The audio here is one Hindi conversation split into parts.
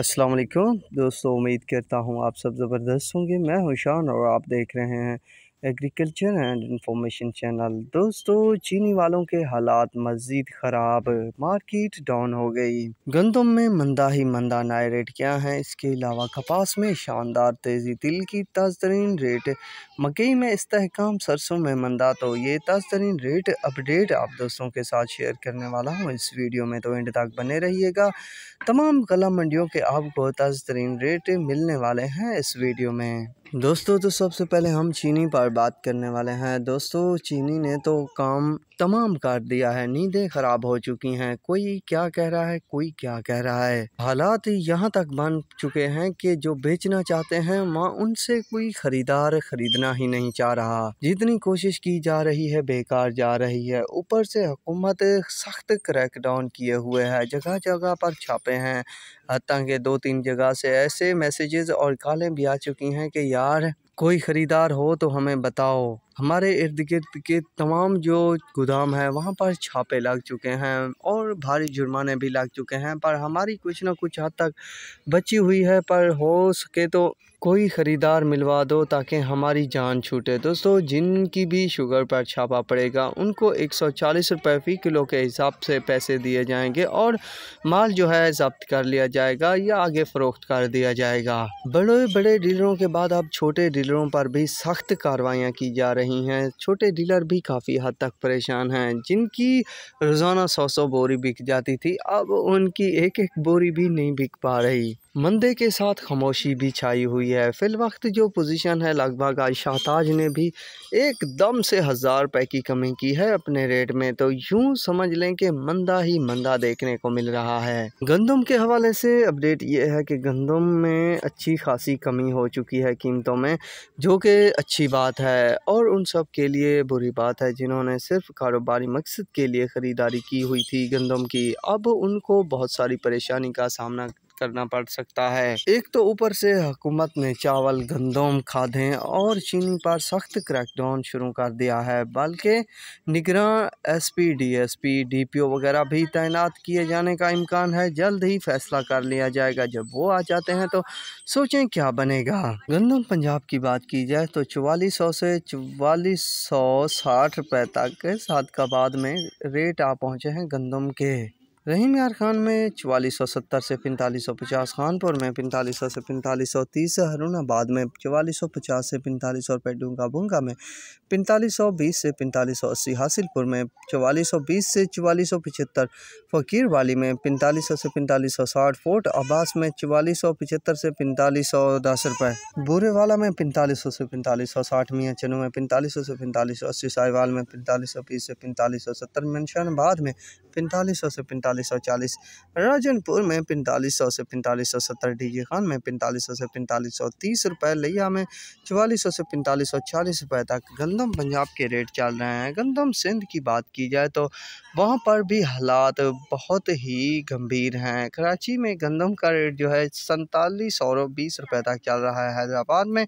अस्सलाम वालेकुम दोस्तों उम्मीद करता हूँ आप सब ज़बरदस्त होंगे मैं हुशान और आप देख रहे हैं एग्रीकल्चर एंड इंफॉर्मेशन चैनल दोस्तों चीनी वालों के हालात मजीद खराब मार्केट डाउन हो गई गंदम में मंदा ही मंदा नए रेट क्या है इसके अलावा कपास में शानदार तेज़ी तिल की ताज़ तरीन रेट मकई में इस्तेकाम सरसों में मंदा तो ये ताज़ तरीन रेट अपडेट आप दोस्तों के साथ शेयर करने वाला हूँ इस वीडियो में तो एंड तक बने रहिएगा तमाम कला मंडियों के आपको ताज़ तरीन रेट मिलने वाले हैं इस वीडियो में दोस्तों तो सबसे पहले हम चीनी पर बात करने वाले हैं दोस्तों चीनी ने तो काम तमाम कर दिया है नींदें ख़राब हो चुकी हैं कोई क्या कह रहा है कोई क्या कह रहा है हालात यहाँ तक बन चुके हैं कि जो बेचना चाहते हैं वहाँ उनसे कोई ख़रीदार ख़रीदना ही नहीं चाह रहा जितनी कोशिश की जा रही है बेकार जा रही है ऊपर से हुकूमत सख्त क्रैकडाउन किए हुए है जगह जगह पर छापे हैं हती के दो तीन जगह से ऐसे मैसेजेस और कॉलें भी आ चुकी हैं कि यार कोई ख़रीदार हो तो हमें बताओ हमारे इर्द गिर्द के तमाम जो गोदाम हैं वहाँ पर छापे लग चुके हैं और भारी जुर्माने भी लग चुके हैं पर हमारी कुछ ना कुछ हद तक बची हुई है पर हो सके तो कोई ख़रीदार मिलवा दो ताकि हमारी जान छूटे दोस्तों जिनकी भी शुगर पर छापा पड़ेगा उनको एक सौ चालीस रुपये फ़ी किलो के हिसाब से पैसे दिए जाएंगे और माल जो है जब्त कर लिया जाएगा या आगे फ़रोख्त कर दिया जाएगा बड़े बड़े डीलरों के बाद अब छोटे डीलरों पर भी सख्त कार्रवाइयाँ की जा रही हैं छोटे डीलर भी काफ़ी हद तक परेशान हैं जिनकी रोज़ाना सौ सौ बोरी बिक जाती थी अब उनकी एक एक बोरी भी नहीं बिक पा रही मंदे के साथ खामोशी भी छाई हुई है फिल वक्त जो पोजीशन है लगभग आज शाहताज ने भी एकदम से हज़ार रुपये की कमी की है अपने रेट में तो यूं समझ लें कि मंदा ही मंदा देखने को मिल रहा है गंदम के हवाले से अपडेट ये है कि गंदम में अच्छी खासी कमी हो चुकी है कीमतों में जो कि अच्छी बात है और उन सब के लिए बुरी बात है जिन्होंने सिर्फ कारोबारी मकसद के लिए ख़रीदारी की हुई थी गंदम की अब उनको बहुत सारी परेशानी का सामना करना पड़ सकता है एक तो ऊपर से हुकूमत ने चावल गंदम खादे और चीनी पर सख्त क्रैकडाउन शुरू कर दिया है बल्कि निगरान S S P P D D P O वगैरह भी तैनात किए जाने का इम्कान है जल्द ही फैसला कर लिया जाएगा जब वो आ जाते हैं तो सोचें क्या बनेगा गंदम पंजाब की बात की जाए तो चवालीस सौ से चवालीस सौ साठ रुपए तक सादकाबाद में रेट आ पहुँचे हैं गंदम के रहीम यार खान में चवालीस सौ सत्तर से पैंतालीस सौ पचास खानपुर में पैंतालीस सौ से पैंतालीस सौ तीस हरुणाबाद में चवालीस सौ पचास से पैंतालीस सौ रुपये डूंगा बुंगा में पैंतालीस सौ बीस से पैंतालीस सौ अस्सी हासिलपुर में चवालीस सौ बीस से चवालीस सौ पचहत्तर फ़कीर वाली में पैंतालीस सौ से पैंतालीस सौ साठ फोर्ट अब्बास में चवालीस सौ पचहत्तर से पैंतालीस सौ दस रुपये बूरेवाला में पैंतालीस सौ से पैंतालीस सौ साठ मियाँ चनू में पैंतालीस सौ से पैंतालीस सौ अस्सी साहिवाल में पैंतालीस सौ बीस से पैंतालीस सौ सत्तर मनशानबाद में पैंतालीस सौ से पैंतालीस पैंतालीस सौ चालीस राजनपुर में पैंतालीस सौ से पैंतालीस सौ सत्तर डी खान में पैंतालीस सौ से पैंतालीस सौ तीस रुपये लिया में चवालीस सौ से पैंतालीस सौ चालीस रुपये तक गंदम पंजाब के रेट चल रहे हैं गंदम सिंध की बात की जाए तो वहाँ पर भी हालात बहुत ही गंभीर हैं कराची में गंदम का रेट जो है सैंतालीस और बीस रुपये तक चल रहा है हैदराबाद में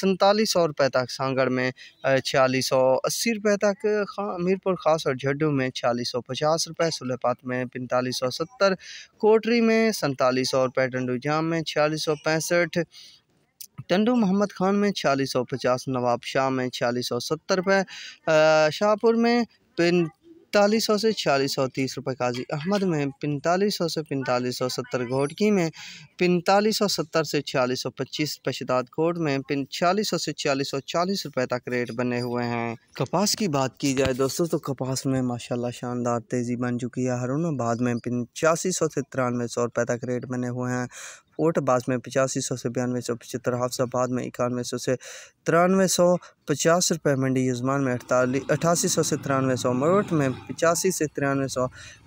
सैंतालीस सौ रुपये तक सांगड़ में छियालीस सौ अस्सी रुपये तक खा, मीरपुर खास और झड्डू में छियालीस सौ पचास रुपये सुलेपात में पैंतालीस सौ सत्तर कोटरी में सैंतालीस सौ रुपये टंडू जाम में छियालीस सौ पैंसठ टंडू मोहम्मद खान में छियालीस सौ पचास नवाब शाह में छियालीस सौ सत्तर रुपये शाहपुर में पिन इकतालीस सौ से छियालीस सौ तीस रुपये काजी अहमद में पैंतालीस सौ से पैंतालीस सौ सत्तर घोटकी में पैंतालीस सौ सत्तर से छियालीस सौ पच्चीस रुपये शदादकोट में छियालीस सौ से छियालीस सौ चालीस रुपये तक रेट बने हुए हैं कपास की बात की जाए दोस्तों तो कपास में माशाल्लाह शानदार तेज़ी बन चुकी है हरुणाबाद में पचासी सौ से तिरानवे सौ रुपये तक रेट बने हुए हैं पोर्ट में पचासी सौ से बयानवे सौ पचहत्तर हाफसाबाद में इक्यानवे सौ से तिरानवे सौ पचास रुपये मंडी यजमान में अड़तालीस अठासी सौ से तिरानवे सौ मरूठ में पचासी से तिरानवे सौ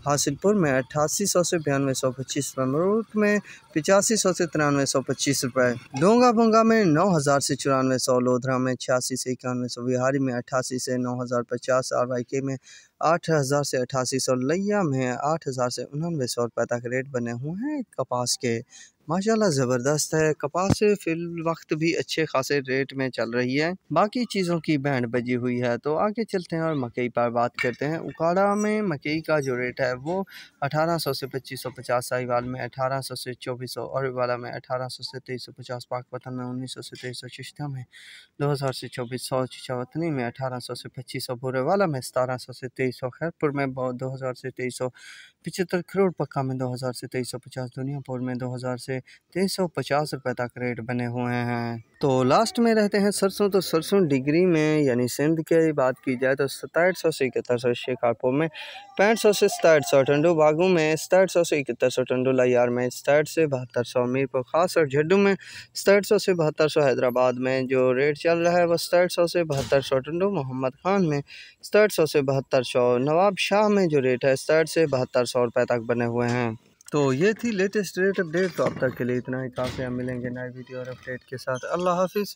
हासिलपुर में अट्ठासी सौ से बयानवे सौ पच्चीस रुपये मरूठ में पचासी सौ से तिरानवे सौ पच्चीस रुपये डोंगा बोंगा में नौ हज़ार से चौरानवे सौ लोधरा में छियासी से इक्यानवे सौ बिहारी में अठासी से नौ हज़ार पचास आर वाई के में आठ हज़ार से अट्ठासी सौ लैया में आठ हज़ार से उनानवे सौ रुपये तक रेट बने हुए हैं कपास के माशाल्लाह ज़बरदस्त है कपास फिल वक्त भी अच्छे खासे रेट में चल रही है बाकी चीज़ों की बैंड बजी हुई है तो आगे चलते हैं और मकई पर बात करते हैं उकाड़ा में मकई का जो रेट है वो अठारह सौ से पच्चीस सौ पचास साहिवाल में अठारह सौ से चौबीस सौ और वाला में अठारह सौ से तेईस सौ पचास पाकपतन में उन्नीस सौ से तेईस सौ चिश्ता में दो हज़ार से चौबीस सौ चिचावतनी में अठारह सौ से पच्चीस सौ वाला में सतारह सौ से तेईस सौ खैरपुर में दो हज़ार से तेईस सौ पिचहत्तर करोड़ पक्का में दो हज़ार से तेईस सौ पचास दुनियापुर में दो हज़ार से तेईस सौ पचास रुपए तक रेट बने हुए हैं तो लास्ट में रहते हैं सरसों तो सरसों डिग्री में यानी सिंध की बात की जाए तो सताहठ सौ से इकहत्तर सौ शेखापुर में पैंठ सौ से सताहठ सौ टंडू बागों में सताहठ सौ से इकहत्तर सौ टंडू लायार में सताहठ से बहत्तर सौ मीरपुर खास और झड्डू में सताहठ सौ से बहत्तर सौ हैदराबाद में जो रेट चल रहा है वह सताहठ सौ से बहत्तर सौ टंडू मोहम्मद खान में सताहठ सौ से बहत्तर सौ नवाब शाह में जो रेट है सताहठ से बहत्तर सौ रुपये तक बने हुए हैं तो ये थी लेटेस्ट रेट अपडेट तो अब तक के लिए इतना ही काफ़ी हम मिलेंगे नए वीडियो और अपडेट के साथ अल्लाह हाफिज़